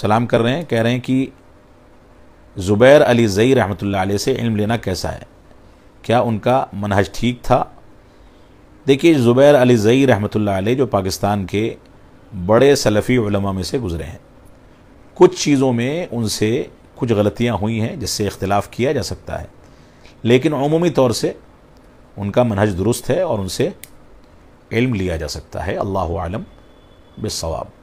सलाम कर रहे हैं कह रहे हैं कि ज़ुबैर अली ज़ई रहमत आल से इल्म लेना कैसा है क्या उनका मनहज ठीक था देखिए ज़ुबैर अली ज़ई रहमत आल जो पाकिस्तान के बड़े सलफ़ी में से गुज़रे हैं कुछ चीज़ों में उनसे कुछ गलतियाँ हुई हैं जिससे इख्तलाफ किया जा सकता है लेकिन अमूमी तौर से उनका मनहज दुरुस्त है और उनसे इल्म लिया जा सकता है अल्लाह आलम बेसवाब